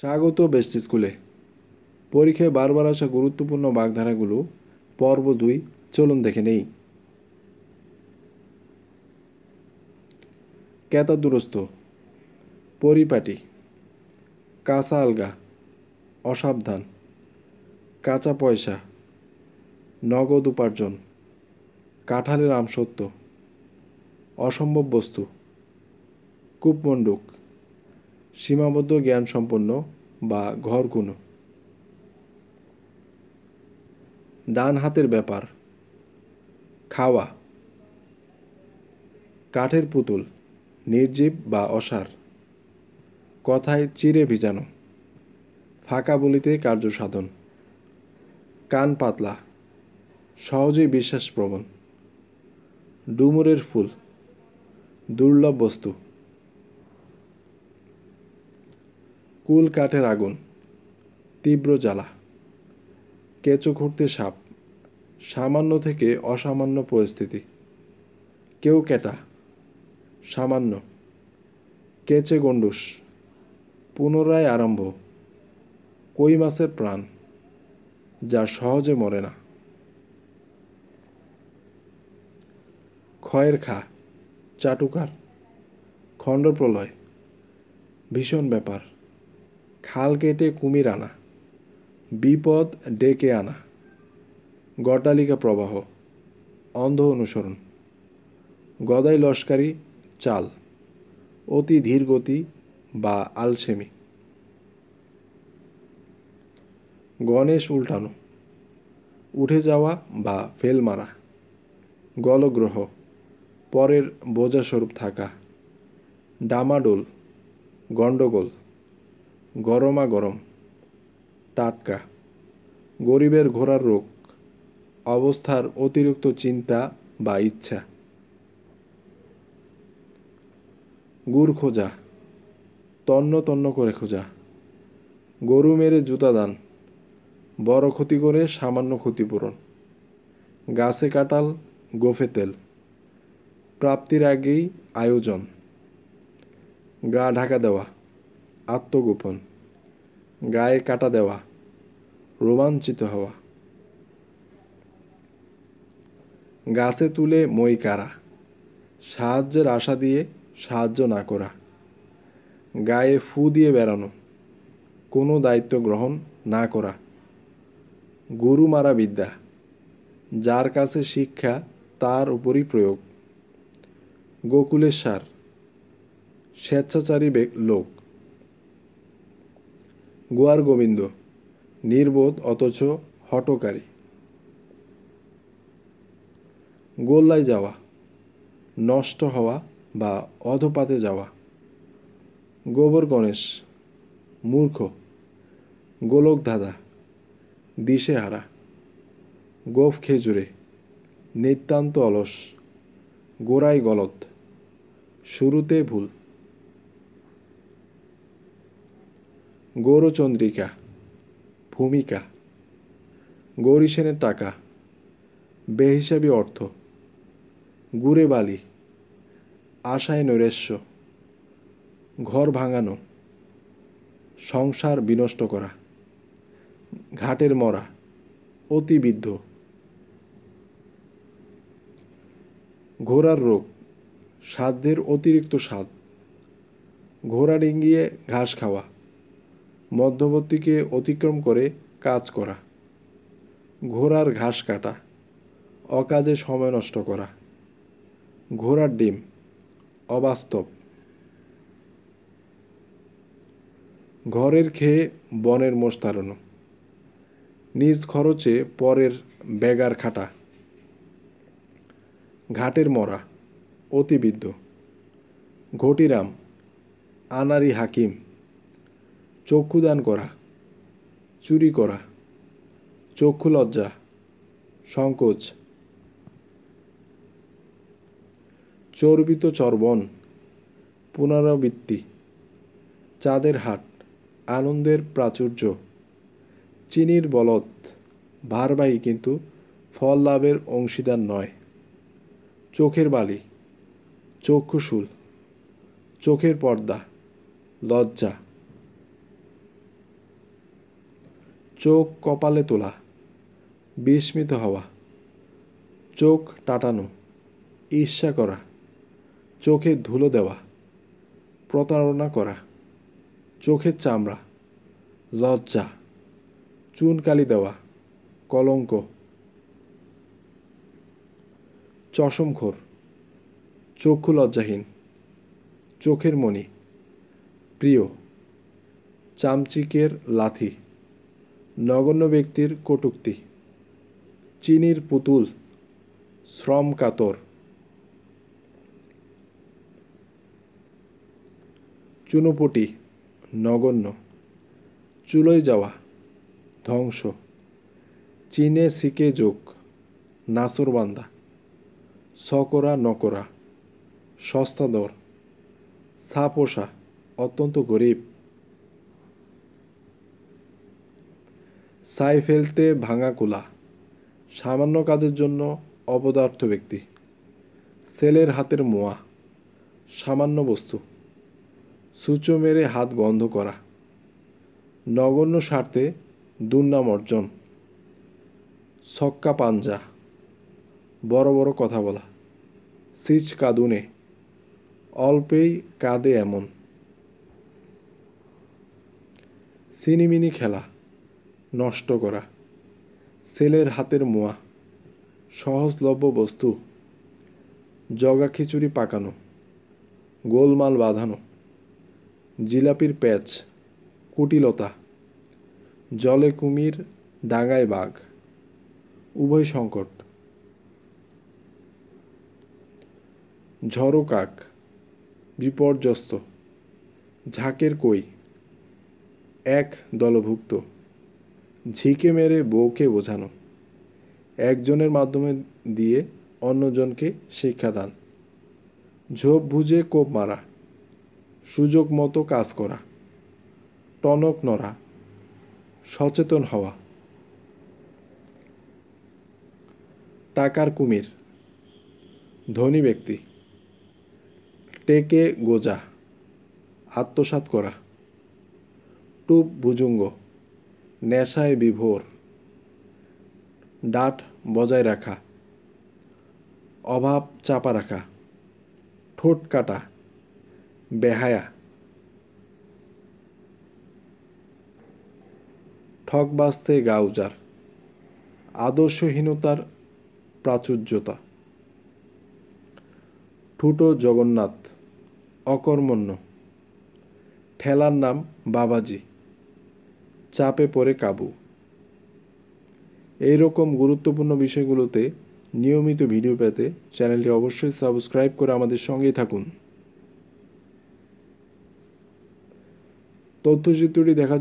স্বাগত বেস্ট স্কুলে পরীক্ষায় বারবার আসা গুরুত্বপূর্ণ বাগধারাগুলো পর্ব দুই চলুন দেখে নেই ক্যাতা দুরস্ত পরিপাটি কাঁচা আলগা অসাবধান কাঁচা পয়সা নগদ উপার্জন কাঁঠালের আমসত্য অসম্ভব বস্তু কূপমণ্ডুক সীমাবদ্ধ জ্ঞান সম্পন্ন বা ঘর কোনো ডান হাতের ব্যাপার খাওয়া কাঠের পুতুল নির্জীব বা অসার কথায় চিরে ভিজানো ফাঁকা বলিতে কার্য সাধন কান পাতলা সহজেই বিশ্বাসপ্রবণ ডুমুরের ফুল দুর্লভ বস্তু কুল কাঠের আগুন তীব্র জ্বালা কেঁচো ঘুরতে সাপ সামান্য থেকে অসামান্য পরিস্থিতি কেউ কেটা সামান্য কেচে গণ্ডুস পুনরায় আরম্ভ কই মাছের প্রাণ যা সহজে মরে না ক্ষয়ের খা চাটুকার খণ্ডপ্রলয় ভীষণ ব্যাপার খাল কেটে কুমির আনা বিপদ ডেকে আনা গটালিকা প্রবাহ অন্ধ অনুসরণ গদাই লস্কারি চাল অতি ধীর গতি বা আলসেমি গণেশ উল্টানো উঠে যাওয়া বা ফেল মারা গলগ্রহ পরের বোঝাস্বরূপ থাকা ডামাডোল গণ্ডগোল গরমা গরম টাটকা গরিবের ঘোড়ার রোগ অবস্থার অতিরিক্ত চিন্তা বা ইচ্ছা গুড় খোঁজা তন্ন তন্ন করে খোঁজা গরু মেরে জুতা দান বড় ক্ষতি করে সামান্য ক্ষতিপূরণ গাছে কাটাল গোফে তেল প্রাপ্তির আগেই আয়োজন গা ঢাকা দেওয়া আত্মগোপন গায়ে কাটা দেওয়া রোমাঞ্চিত হওয়া গাছে তুলে মই কারা সাহায্যের আশা দিয়ে সাহায্য না করা গায়ে ফু দিয়ে বেড়ানো কোনো দায়িত্ব গ্রহণ না করা গুরু মারা বিদ্যা যার কাছে শিক্ষা তার উপরই প্রয়োগ গোকুলের সার স্বেচ্ছাচারী লোক গোয়ার গোবিন্দ নির্বোধ অথচ হটকারী গোল্লায় যাওয়া নষ্ট হওয়া বা অধপাতে যাওয়া গোবর গণেশ মূর্খ গোলক ধাঁধা দিশেহারা গোফ খেজুরে নিতান্ত অলস গোড়ায় গলত শুরুতে ভুল গৌরচন্দ্রিকা ভূমিকা গৌরী সেনের টাকা বেহিসাবি অর্থ গুড়ে বালি আশায় নৈরাশ্য ঘর ভাঙানো সংসার বিনষ্ট করা ঘাটের মরা অতিবিদ্ধ ঘোড়ার রোগ সাধ্যের অতিরিক্ত স্বাদ ঘোড়া ডিঙ্গিয়ে ঘাস খাওয়া মধ্যবর্তীকে অতিক্রম করে কাজ করা ঘোড়ার ঘাস কাটা অকাজে সময় নষ্ট করা ঘোড়ার ডিম অবাস্তব ঘরের খেয়ে বনের মোষ তাড়ানো নিজ খরচে পরের বেগার খাটা ঘাটের মরা অতিবিদ্য ঘটিরাম আনারি হাকিম চক্ষুদান করা চুরি করা চক্ষু লজ্জা সংকোচ চর্বিত চর্বণ পুনরাবৃত্তি চাঁদের হাট আনন্দের প্রাচুর্য চিনির বলত ভারবাহী কিন্তু ফল লাভের অংশীদার নয় চোখের বালি চক্ষুশুল চোখের পর্দা লজ্জা চোখ কপালে তোলা বিস্মিত হওয়া চোখ টাটানো ঈর্ষা করা চোখে ধুলো দেওয়া প্রতারণা করা চোখের চামড়া লজ্জা চুনকালি দেওয়া কলঙ্ক চশমখোর চক্ষু লজ্জাহীন চোখের মণি প্রিয় চামচিকের লাথি নগণ্য ব্যক্তির কটুক্তি চিনির পুতুল শ্রম কাতর চুনোপটি নগণ্য চুলোয় যাওয়া ধ্বংস চীনে শিখে যোগ নাসুরবান্দা সকরা নকরা সস্তা দর সাপোষা অত্যন্ত গরিব ছাই ফেলতে ভাঙা কোলা সামান্য কাজের জন্য অপদার্থ ব্যক্তি সেলের হাতের মোয়া সামান্য বস্তু সূচো মেরে হাত গন্ধ করা নগণ্য স্বার্থে দুর্নাম অর্জন ছক্কা পাঞ্জা বড় বড় কথা বলা সিচ কাঁদুনে অল্পেই কাঁদে এমন সিনিমিনি খেলা নষ্ট করা ছেলের হাতের মোয়া সহজলভ্য বস্তু জগা খিচুড়ি পাকানো গোলমাল বাঁধানো জিলাপির প্যাচ কুটিলতা জলে কুমির ডাঙায় বাঘ উভয় সংকট ঝড়ো কাক বিপর্যস্ত ঝাঁকের কই এক দলভুক্ত ঝিকে মেরে বউকে বোঝানো একজনের মাধ্যমে দিয়ে অন্যজনকে শিক্ষাদান ঝোপ বুঝে কোপ মারা সুযোগ মতো কাজ করা টনক নড়া সচেতন হওয়া টাকার কুমির ধনী ব্যক্তি টেকে গোজা আত্মসাত করা টুপ ভুজুঙ্গ নেশায় বিভোর ডাট বজায় রাখা অভাব চাপা রাখা ঠোঁট কাটা বেহায়া ঠক বাঁচতে গাউজার আদর্শহীনতার প্রাচুর্যতা ঠুটো জগন্নাথ অকর্মণ্য ঠেলার নাম বাবাজি চাপে পড়ে কাবু এই রকম গুরুত্বপূর্ণ বিষয়গুলোতে নিয়মিত ভিডিও পেতে চ্যানেলটি অবশ্যই সাবস্ক্রাইব করে আমাদের সঙ্গেই থাকুন তথ্যচিত্রটি দেখার জন্য